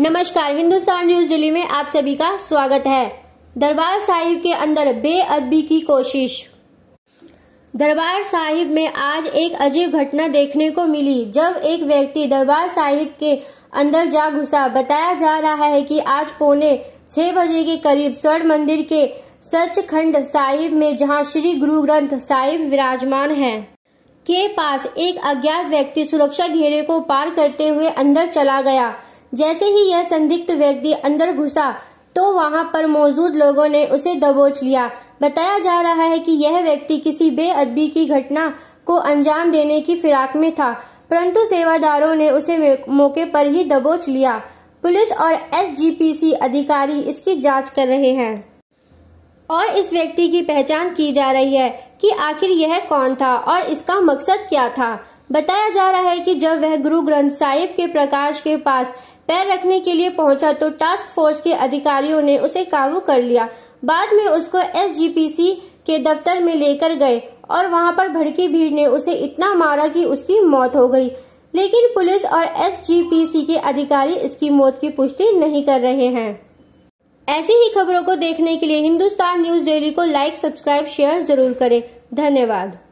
नमस्कार हिंदुस्तान न्यूज दिल्ली में आप सभी का स्वागत है दरबार साहिब के अंदर बेअदबी की कोशिश दरबार साहिब में आज एक अजीब घटना देखने को मिली जब एक व्यक्ति दरबार साहिब के अंदर जा घुसा बताया जा रहा है कि आज पौने छह बजे के करीब स्वर्ण मंदिर के सचखंड साहिब में जहां श्री गुरु ग्रंथ साहिब विराजमान है के पास एक अज्ञात व्यक्ति सुरक्षा घेरे को पार करते हुए अंदर चला गया जैसे ही यह संदिग्ध व्यक्ति अंदर घुसा तो वहां पर मौजूद लोगों ने उसे दबोच लिया बताया जा रहा है कि यह व्यक्ति किसी बेअदबी की घटना को अंजाम देने की फिराक में था परंतु सेवादारों ने उसे मौके पर ही दबोच लिया पुलिस और एसजीपीसी अधिकारी इसकी जांच कर रहे हैं और इस व्यक्ति की पहचान की जा रही है कि आखिर यह कौन था और इसका मकसद क्या था बताया जा रहा है कि जब वह गुरु ग्रंथ साहिब के प्रकाश के पास पैर रखने के लिए पहुंचा तो टास्क फोर्स के अधिकारियों ने उसे काबू कर लिया बाद में उसको एसजीपीसी के दफ्तर में लेकर गए और वहां पर भड़की भीड़ ने उसे इतना मारा कि उसकी मौत हो गई लेकिन पुलिस और एसजीपीसी के अधिकारी इसकी मौत की पुष्टि नहीं कर रहे हैं ऐसी ही खबरों को देखने के लिए हिंदुस्तान न्यूज डेली को लाइक सब्सक्राइब शेयर जरूर करें धन्यवाद